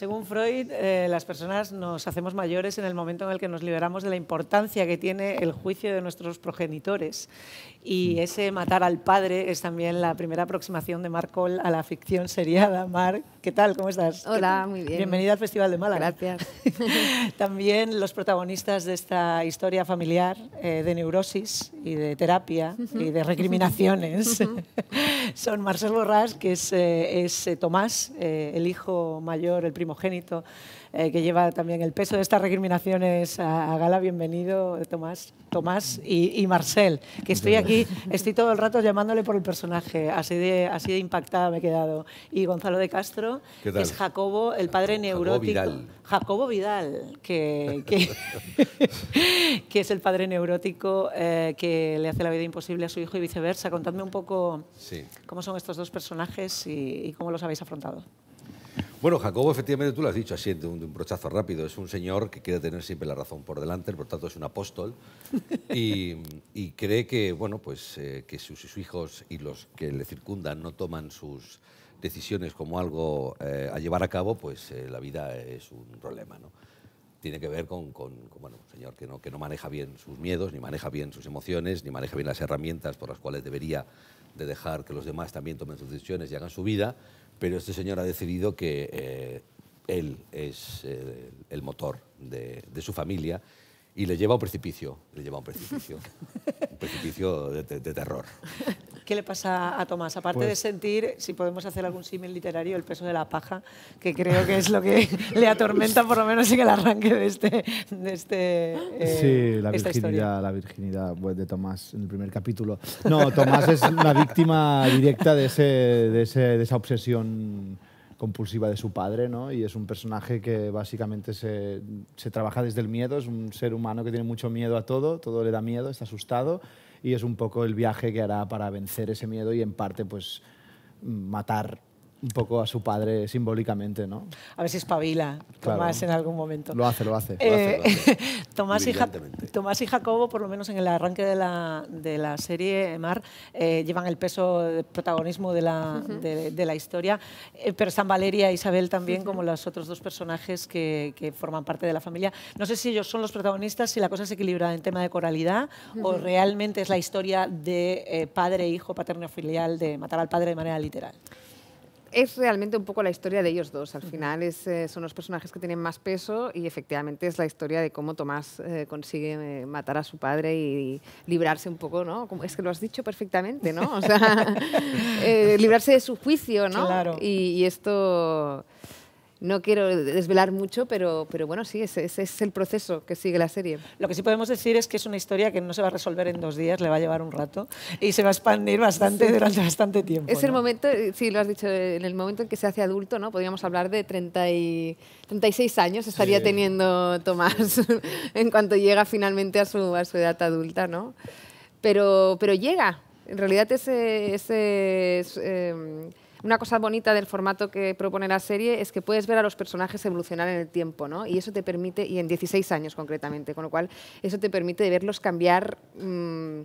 Según Freud, eh, las personas nos hacemos mayores en el momento en el que nos liberamos de la importancia que tiene el juicio de nuestros progenitores. Y mm. ese matar al padre es también la primera aproximación de Marcol a la ficción seriada. Marc ¿Qué tal? ¿Cómo estás? Hola, muy bien. Bienvenida al Festival de Málaga. Gracias. También los protagonistas de esta historia familiar eh, de neurosis y de terapia y de recriminaciones son Marcel Borrás, que es, eh, es eh, Tomás, el hijo mayor, el primogénito, que lleva también el peso de estas recriminaciones a, Gala. Bienvenido, Tomás. Tomás y, y, Marcel, que estoy aquí, estoy todo el rato llamándole por el personaje, así de, así de impactada me he quedado. Y Gonzalo de Castro, es Jacobo, el padre neurótico. Jacobo Vidal. que, que, es el padre neurótico eh, que le hace la vida imposible a su hijo y viceversa. Contadme un poco cómo son estos dos personajes y, cómo los habéis afrontado. Bueno, Jacobo, efectivamente tú lo has dicho así, de un, brochazo rápido. Es un señor que quiere tener siempre la razón por delante, por tanto es un apóstol y, cree que, bueno, pues, eh, que sus, hijos y los que le circundan no toman sus, decisiones como algo eh, a llevar a cabo, pues eh, la vida es un problema. ¿no? Tiene que ver con, un señor que no, que no maneja bien sus miedos, ni maneja bien sus emociones, ni maneja bien las herramientas por las cuales debería de dejar que los demás también tomen sus decisiones y hagan su vida, pero este señor ha decidido que eh, él es el motor de, su familia y le lleva a un precipicio, le lleva a un precipicio, un precipicio de terror. ¿Qué le pasa a Tomás? Aparte de pues sentir, si podemos hacer algún símil literario, el peso de la paja, que creo que es lo que le atormenta por lo menos en el arranque de este... De este eh, sí, la virginidad, la virginidad pues, de Tomás en el primer capítulo. No, Tomás es una víctima directa de, ese, de, ese, de esa obsesión compulsiva de su padre, ¿no? Y es un personaje que básicamente se, se, trabaja desde el miedo, es un ser humano que tiene mucho miedo a todo, todo le da miedo, está asustado y es un poco el viaje que hará para vencer ese miedo y en parte pues matar un poco a su padre simbólicamente, ¿no? A ver si espabila Tomás en algún momento. Lo hace, lo hace. Eh, Tomás, y Tomás, y Jacobo, por lo menos en el arranque de la, serie, Mar, eh, llevan el peso de protagonismo de la, historia, eh, pero están Valeria e Isabel también, como los otros dos personajes que, forman parte de la familia. No sé si ellos son los protagonistas, si la cosa es equilibrada en tema de coralidad o realmente es la historia de padre, e hijo, paterno-filial, de matar al padre de manera literal es realmente un poco la historia de ellos dos. Al final es, eh, son los personajes que tienen más peso y efectivamente es la historia de cómo Tomás eh, consigue eh, matar a su padre y, librarse un poco, ¿no? Como, es que lo has dicho perfectamente, ¿no? O sea, librarse de su juicio, ¿no? Claro. y esto... No quiero desvelar mucho, pero, pero bueno, sí, ese, es el proceso que sigue la serie. Lo que sí podemos decir es que es una historia que no se va a resolver en dos días, le va a llevar un rato y se va a expandir bastante durante bastante tiempo. Es el momento, sí, lo has dicho, en el momento en que se hace adulto, ¿no? Podríamos hablar de 30 36 años estaría teniendo Tomás en cuanto llega finalmente a su, edad adulta, ¿no? Pero, pero llega, en realidad ese, ese em, una cosa bonita del formato que propone la serie es que puedes ver a los personajes evolucionar en el tiempo, ¿no? Y eso te permite, y en 16 años concretamente, con lo cual eso te permite verlos cambiar mm,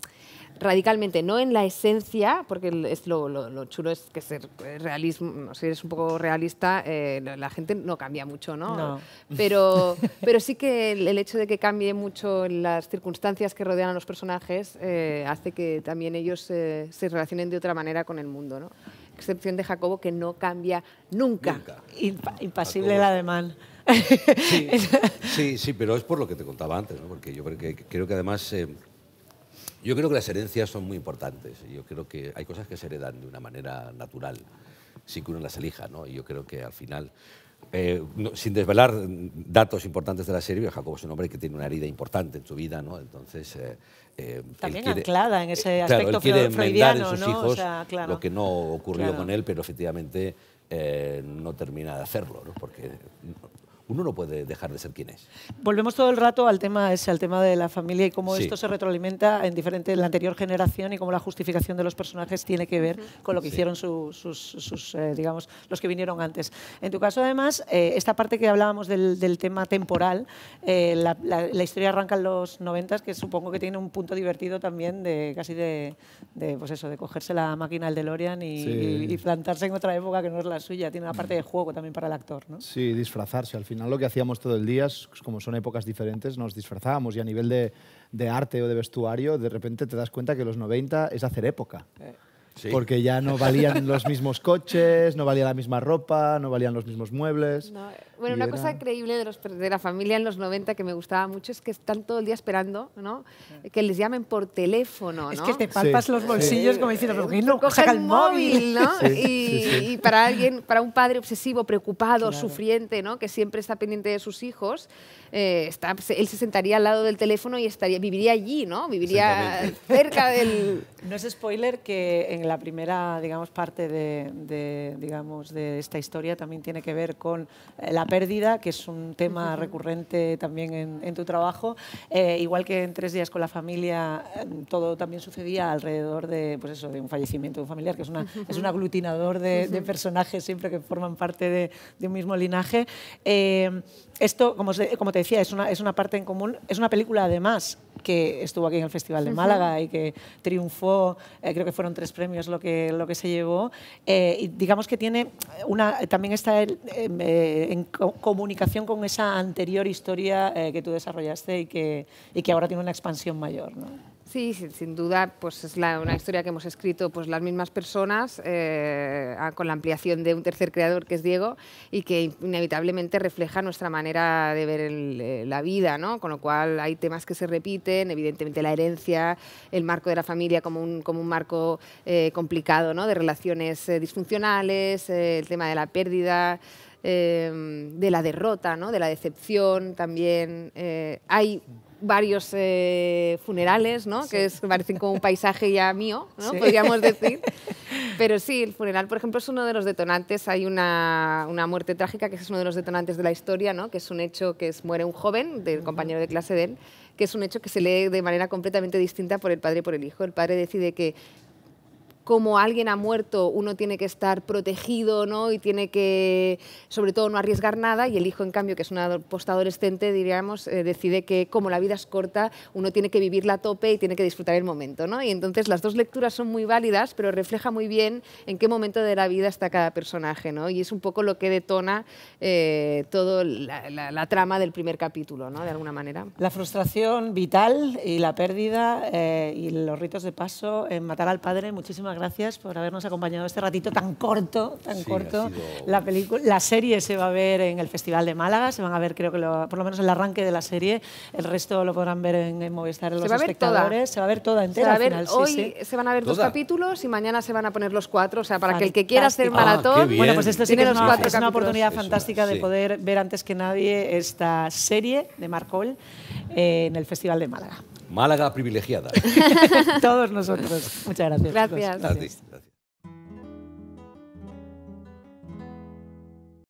radicalmente, no en la esencia, porque es lo, chulo es que ser realismo, si eres un poco realista, eh, la gente no cambia mucho, ¿no? Pero, pero sí que el, hecho de que cambie mucho las circunstancias que rodean a los personajes eh, hace que también ellos eh, se relacionen de otra manera con el mundo, ¿no? excepción de Jacobo, que no cambia nunca. impasible Jacobo. el Sí, sí, pero es por lo que te contaba antes, ¿no? porque yo creo que, creo que además... Eh, yo creo que las herencias son muy importantes. Yo creo que hay cosas que se heredan de una manera natural, sin que uno las elija, ¿no? Y yo creo que al final eh, sin desvelar datos importantes de la serie, Jacobo es un hombre que tiene una herida importante en su vida, ¿no? Entonces. Eh, eh, También anclada en ese aspecto claro, él quiere en sus hijos lo que no ocurrió con él, pero efectivamente no termina de hacerlo, ¿no? porque uno no puede dejar de ser quien es. Volvemos todo el rato al tema al tema de la familia y cómo esto se retroalimenta en diferente, la anterior generación y cómo la justificación de los personajes tiene que ver con lo que hicieron sus, eh, digamos, los que vinieron antes. En tu caso, además, eh, esta parte que hablábamos del, tema temporal, eh, la, historia arranca en los 90, que supongo que tiene un punto divertido también de casi de, pues eso, de cogerse la máquina del DeLorean y, plantarse en otra época que no es la suya. Tiene una parte de juego también para el actor, ¿no? Sí, disfrazarse al final lo que hacíamos todo el día, pues, como son épocas diferentes, nos disfrazábamos y a nivel de, arte o de vestuario, de repente te das cuenta que los 90 es hacer época. Eh. Porque ya no valían los mismos coches, no valía la misma ropa, no valían los mismos muebles. Eh, bueno, una cosa increíble de, los, de la familia en los 90 que me gustaba mucho es que están todo el día esperando, ¿no? Que les llamen por teléfono, ¿no? Es que te palpas los bolsillos como diciendo, eh, no? el móvil, ¿no? Y, para alguien, para un padre obsesivo, preocupado, sufriente, ¿no? Que siempre está pendiente de sus hijos, eh, está, él se sentaría al lado del teléfono y estaría, viviría allí, ¿no? Viviría cerca del... No es spoiler que en la primera, digamos, parte de digamos, de esta historia también tiene que ver con la pérdida, que es un tema recurrente también en, tu trabajo. Eh, igual que en tres días con la familia, em, todo también sucedía alrededor de, pues eso, de un fallecimiento de un familiar, que es, una, es un aglutinador de, personajes siempre que forman parte de, un mismo linaje. Eh, esto, como, como te decía, es una, es una parte en común. Es una película, además, que estuvo aquí en el Festival de Málaga y que triunfó, eh, creo que fueron tres premios lo que, lo que se llevó. Eh, y digamos que tiene una, también está em, eh, en comunicación con esa anterior historia que tú desarrollaste y que, y que ahora tiene una expansión mayor. Sí, sin, duda, pues es una historia que hemos escrito pues las mismas personas eh, con la ampliación de un tercer creador que es Diego y que inevitablemente refleja nuestra manera de ver eh, la vida, ¿no? Con lo cual hay temas que se repiten, evidentemente la herencia, el marco de la familia como un, como un marco eh, complicado, ¿no? De relaciones disfuncionales, el tema de la pérdida. Em, de la derrota, ¿no? de la decepción también. Eh, hay varios eh, funerales, ¿no? que es, parecen como un paisaje ya mío, ¿no? podríamos decir. Pero sí, el funeral, por ejemplo, es uno de los detonantes. Hay una, una, muerte trágica que es uno de los detonantes de la historia, ¿no? que es un hecho que es, muere un joven, del compañero de clase de él, que es un hecho que se lee de manera completamente distinta por el padre y por el hijo. El padre decide que como alguien ha muerto, uno tiene que estar protegido, ¿no? Y tiene que, sobre todo, no arriesgar nada. Y el hijo, en cambio, que es una postadolescente, diríamos, eh, decide que como la vida es corta, uno tiene que vivirla a tope y tiene que disfrutar el momento, ¿no? Y entonces las dos lecturas son muy válidas, pero refleja muy bien en qué momento de la vida está cada personaje, Y es un poco lo que detona eh, toda la, trama del primer capítulo, ¿no? De alguna manera. La frustración vital y la pérdida eh, y los ritos de paso en matar al padre, muchísimas gracias por habernos acompañado este ratito tan corto, tan corto. La, película, la serie se va a ver en el Festival de Málaga, se van a ver creo que por lo menos el arranque de la serie, el resto lo podrán ver en, Movistar en los espectadores, se va a ver toda entera. Se hoy se van a ver dos capítulos y mañana se van a poner los cuatro, o sea, para que el que quiera hacer ah, maratón, bueno, pues esto sí que es, una, es una, oportunidad fantástica de poder ver antes que nadie esta serie de Marcol eh, en el Festival de Málaga. Málaga privilegiada. Todos nosotros. Muchas gracias. Gracias.